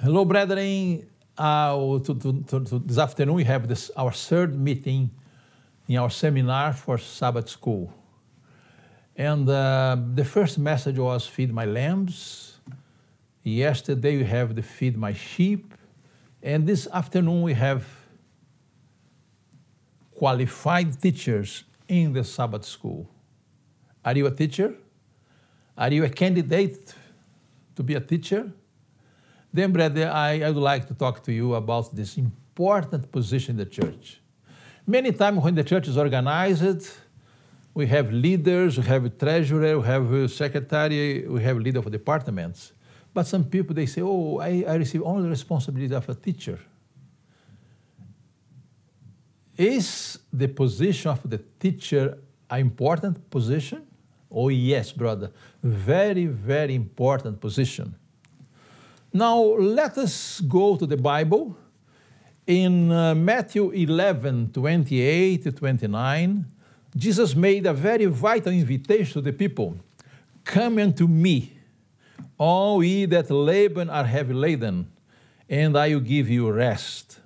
Hello, brethren. Uh, to, to, to, this afternoon we have this, our third meeting in our seminar for Sabbath school. And uh, the first message was feed my lambs. Yesterday we have the feed my sheep. And this afternoon we have qualified teachers in the Sabbath school? Are you a teacher? Are you a candidate to be a teacher? Then, brother, I, I would like to talk to you about this important position in the church. Many times when the church is organized, we have leaders, we have treasurer, we have secretary, we have leader of departments. But some people, they say, oh, I, I receive only the responsibility of a teacher. Is the position of the teacher an important position? Oh, yes, brother. Very, very important position. Now, let us go to the Bible. In uh, Matthew 11 28 to 29, Jesus made a very vital invitation to the people Come unto me, all ye that labor and are heavy laden, and I will give you rest.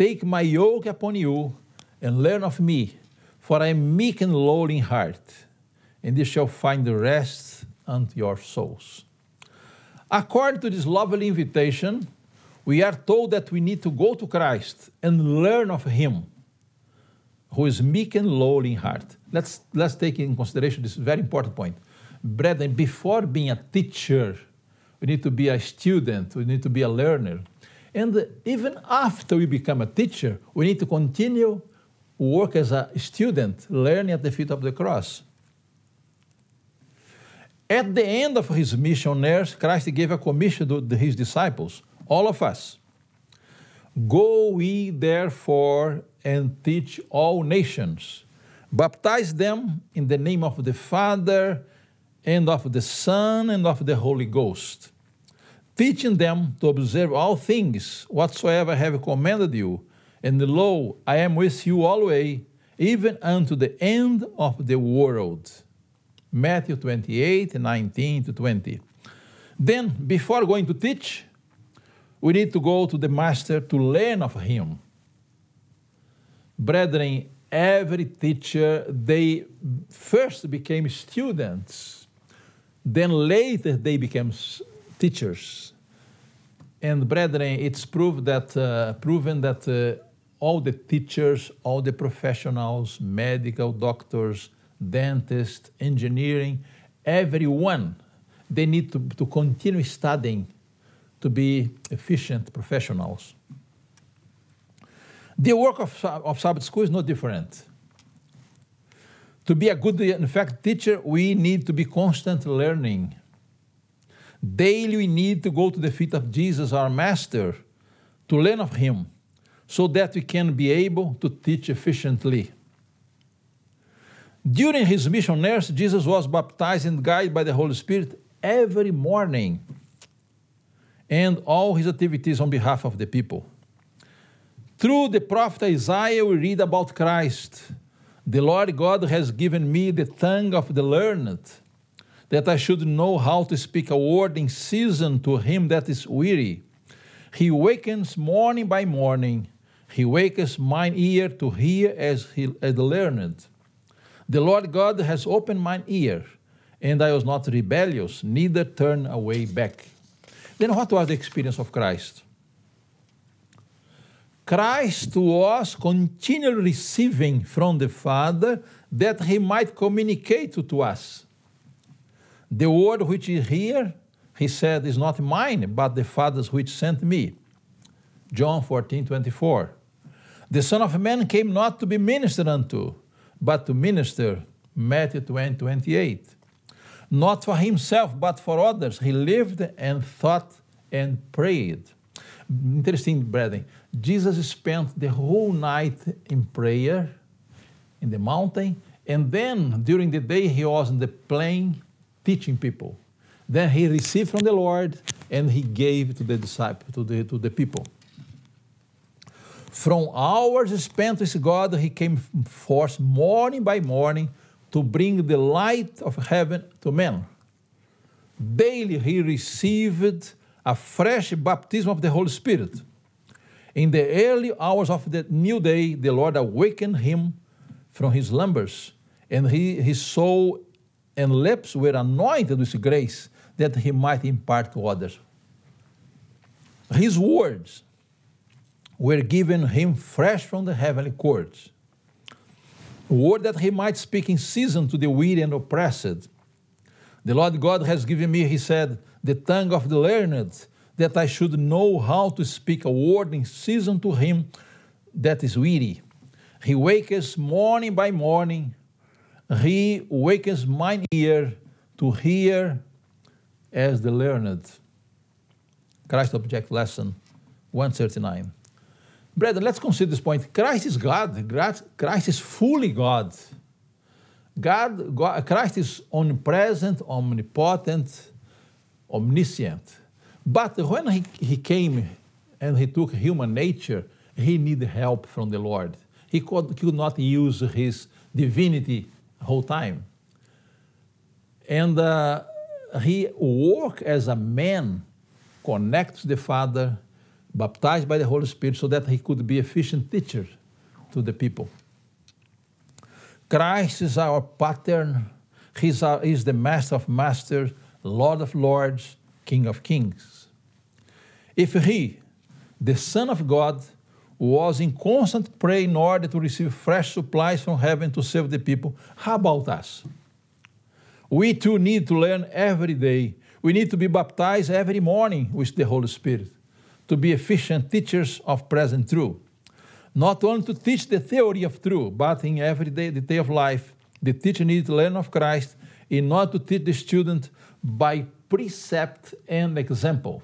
Take my yoke upon you and learn of me, for I am meek and lowly in heart, and ye shall find rest unto your souls. According to this lovely invitation, we are told that we need to go to Christ and learn of him who is meek and lowly in heart. Let's, let's take in consideration this very important point. Brethren, before being a teacher, we need to be a student, we need to be a learner. And even after we become a teacher, we need to continue work as a student, learning at the feet of the cross. At the end of his mission earth, Christ gave a commission to his disciples, all of us. Go ye therefore and teach all nations, baptize them in the name of the Father and of the Son and of the Holy Ghost teaching them to observe all things whatsoever I have commanded you. And lo, I am with you always, even unto the end of the world. Matthew 28, 19 to 20. Then, before going to teach, we need to go to the master to learn of him. Brethren, every teacher, they first became students, then later they became teachers. And brethren, it's proved that, uh, proven that uh, all the teachers, all the professionals, medical doctors, dentists, engineering, everyone, they need to, to continue studying to be efficient professionals. The work of, of Sabbath school is no different. To be a good, in fact, teacher, we need to be constant learning Daily we need to go to the feet of Jesus, our Master, to learn of Him, so that we can be able to teach efficiently. During his mission years, Jesus was baptized and guided by the Holy Spirit every morning and all his activities on behalf of the people. Through the prophet Isaiah, we read about Christ. The Lord God has given me the tongue of the learned that I should know how to speak a word in season to him that is weary. He wakens morning by morning. He wakes mine ear to hear as, he, as learned. The Lord God has opened mine ear, and I was not rebellious, neither turned away back. Then what was the experience of Christ? Christ was continually receiving from the Father that he might communicate to us. The word which is here, he said, is not mine, but the Father's which sent me. John 14, 24. The Son of Man came not to be ministered unto, but to minister. Matthew 20, 28. Not for himself, but for others. He lived and thought and prayed. Interesting, brethren. Jesus spent the whole night in prayer in the mountain, and then during the day he was in the plain teaching people. Then he received from the Lord and he gave to the disciple to the, to the people. From hours spent with God, he came forth morning by morning to bring the light of heaven to men. Daily he received a fresh baptism of the Holy Spirit. In the early hours of that new day, the Lord awakened him from his slumbers, and he, his soul and lips were anointed with grace that he might impart to others. His words were given him fresh from the heavenly courts, word that he might speak in season to the weary and oppressed. The Lord God has given me, he said, the tongue of the learned, that I should know how to speak a word in season to him that is weary. He wakes morning by morning, he wakens mine ear to hear as the learned. Christ Object Lesson 139. Brethren, let's consider this point. Christ is God. Christ is fully God. God, God Christ is omnipresent, omnipotent, omniscient. But when he, he came and he took human nature, he needed help from the Lord. He could, could not use his divinity whole time. And uh, he worked as a man, connected the Father, baptized by the Holy Spirit, so that he could be efficient teacher to the people. Christ is our pattern. He's, our, he's the master of masters, Lord of lords, King of kings. If he, the Son of God, was in constant prayer in order to receive fresh supplies from heaven to save the people. How about us? We too need to learn every day. We need to be baptized every morning with the Holy Spirit to be efficient teachers of present truth. Not only to teach the theory of truth, but in every day, the day of life, the teacher needs to learn of Christ in order to teach the student by precept and example.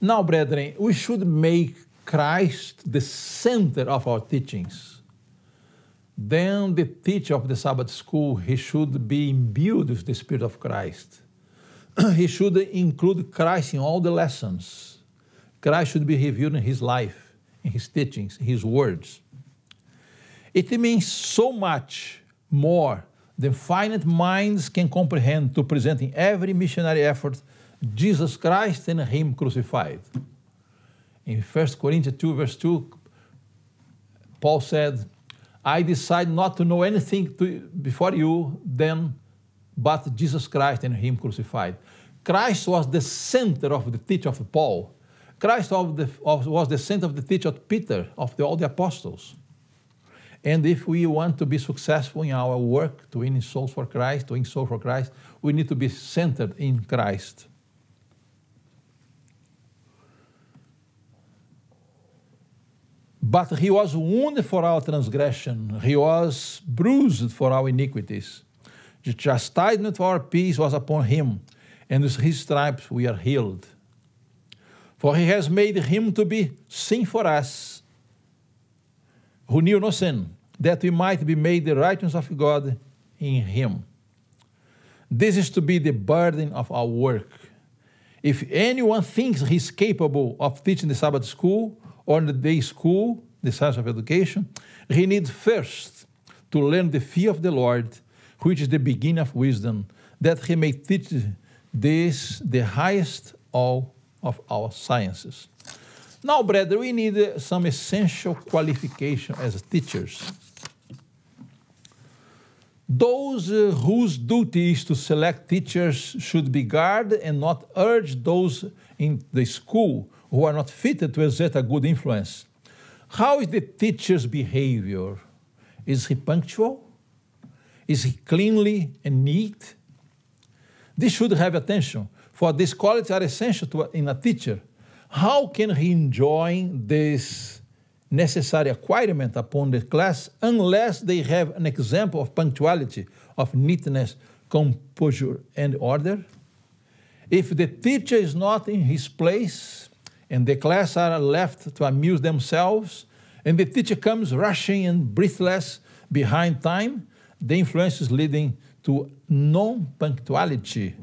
Now, brethren, we should make Christ the center of our teachings. Then the teacher of the Sabbath school, he should be imbued with the Spirit of Christ. he should include Christ in all the lessons. Christ should be revealed in his life, in his teachings, in his words. It means so much more than finite minds can comprehend to present in every missionary effort Jesus Christ and Him crucified. In 1 Corinthians 2, verse 2, Paul said, I decide not to know anything to, before you then, but Jesus Christ and Him crucified. Christ was the center of the teaching of Paul. Christ of the, of, was the center of the teaching of Peter, of the, all the apostles. And if we want to be successful in our work to win souls for Christ, to win souls for Christ, we need to be centered in Christ. But he was wounded for our transgression, he was bruised for our iniquities. The chastisement for our peace was upon him, and with his stripes we are healed. For he has made him to be sin for us, who knew no sin, that we might be made the righteousness of God in him. This is to be the burden of our work. If anyone thinks he's capable of teaching the Sabbath school, on the day school, the science of education, he needs first to learn the fear of the Lord, which is the beginning of wisdom, that he may teach this the highest all of our sciences. Now, brethren, we need some essential qualification as teachers. Those uh, whose duty is to select teachers should be guard and not urge those in the school who are not fitted to exert a good influence. How is the teacher's behavior? Is he punctual? Is he cleanly and neat? This should have attention, for these qualities are essential a, in a teacher. How can he enjoy this necessary acquirement upon the class unless they have an example of punctuality, of neatness, composure, and order? If the teacher is not in his place, and the class are left to amuse themselves, and the teacher comes rushing and breathless behind time, the influence is leading to non punctuality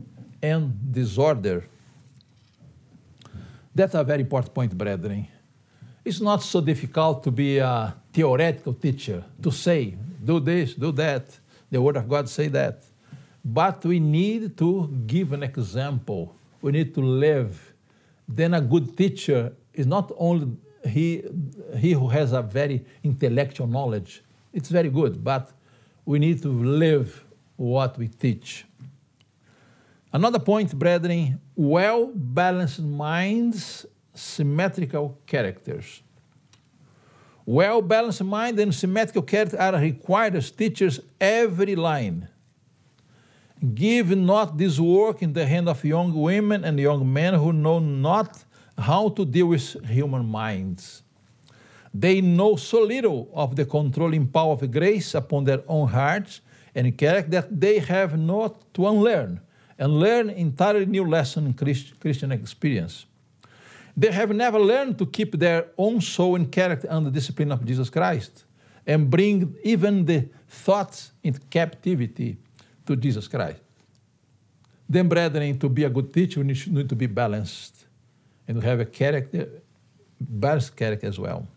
and disorder. That's a very important point, brethren. It's not so difficult to be a theoretical teacher, to say, do this, do that. The Word of God say that. But we need to give an example. We need to live then a good teacher is not only he, he who has a very intellectual knowledge. It's very good, but we need to live what we teach. Another point, brethren, well balanced minds, symmetrical characters. Well balanced mind and symmetrical character are required as teachers every line. Give not this work in the hand of young women and young men who know not how to deal with human minds. They know so little of the controlling power of grace upon their own hearts and character that they have not to unlearn and learn entirely new lesson in Christ, Christian experience. They have never learned to keep their own soul and character under the discipline of Jesus Christ and bring even the thoughts in captivity to Jesus Christ. Then, brethren, to be a good teacher, we need to be balanced and have a character, balanced character as well.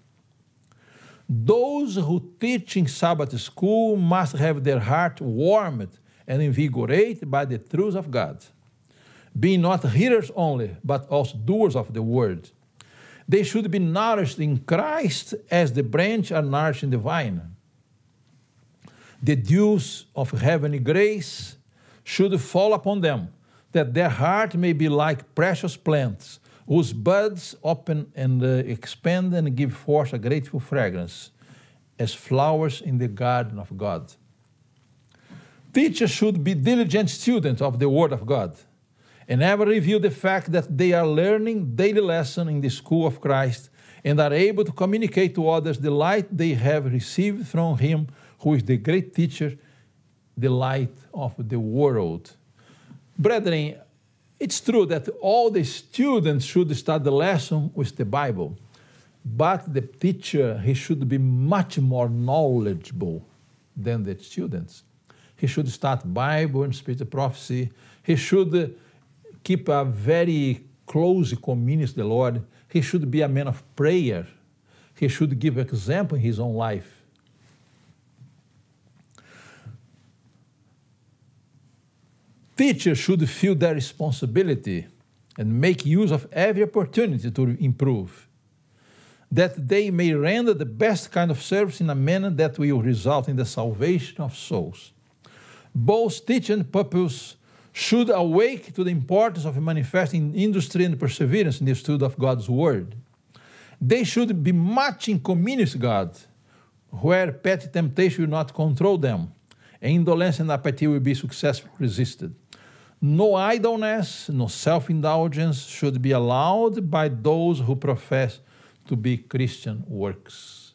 Those who teach in Sabbath school must have their heart warmed and invigorated by the truth of God, being not hearers only, but also doers of the word. They should be nourished in Christ as the branch are nourished in the vine the dews of heavenly grace should fall upon them, that their heart may be like precious plants, whose buds open and uh, expand and give forth a grateful fragrance, as flowers in the garden of God. Teachers should be diligent students of the Word of God, and ever review the fact that they are learning daily lesson in the school of Christ and are able to communicate to others the light they have received from Him, who is the great teacher, the light of the world. Brethren, it's true that all the students should start the lesson with the Bible, but the teacher, he should be much more knowledgeable than the students. He should start Bible and speak the prophecy. He should keep a very close communion with the Lord he should be a man of prayer. He should give example in his own life. Teachers should feel their responsibility and make use of every opportunity to improve, that they may render the best kind of service in a manner that will result in the salvation of souls. Both teaching purpose should awake to the importance of manifesting industry and perseverance in the study of God's Word. They should be communion with God, where petty temptation will not control them, and indolence and apathy will be successfully resisted. No idleness, no self indulgence should be allowed by those who profess to be Christian works.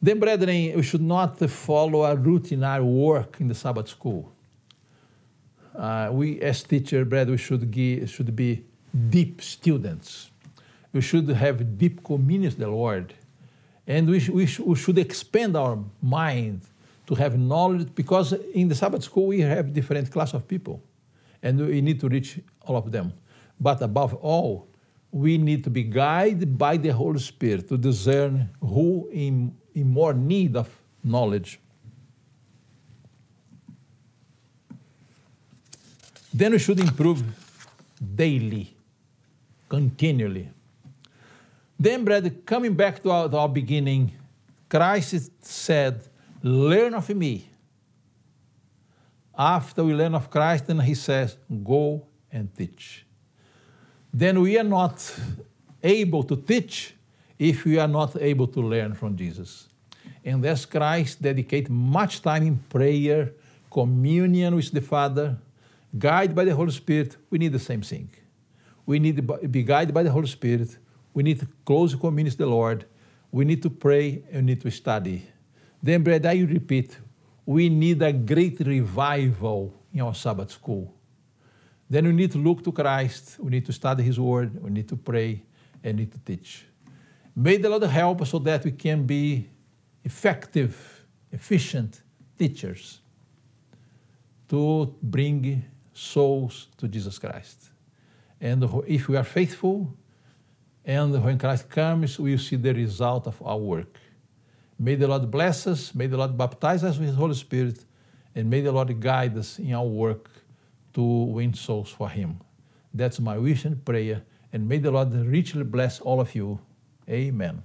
Then, brethren, we should not follow a routine work in the Sabbath school uh, we, as teacher, Brad, we should, give, should be deep students. We should have deep communion with the Lord. And we, sh we, sh we should expand our mind to have knowledge because in the Sabbath school we have different class of people and we need to reach all of them. But above all, we need to be guided by the Holy Spirit to discern who in, in more need of knowledge Then we should improve daily, continually. Then, Brad, coming back to our, to our beginning, Christ said, Learn of me. After we learn of Christ, then he says, Go and teach. Then we are not able to teach if we are not able to learn from Jesus. And as Christ dedicate much time in prayer, communion with the Father, guided by the Holy Spirit, we need the same thing. We need to be guided by the Holy Spirit. We need to close communion with the Lord. We need to pray and need to study. Then, Brad, I repeat, we need a great revival in our Sabbath school. Then we need to look to Christ. We need to study His Word. We need to pray and need to teach. May the Lord help us so that we can be effective, efficient teachers to bring souls to Jesus Christ. And if we are faithful, and when Christ comes, we will see the result of our work. May the Lord bless us, may the Lord baptize us with His Holy Spirit, and may the Lord guide us in our work to win souls for Him. That's my wish and prayer, and may the Lord richly bless all of you. Amen.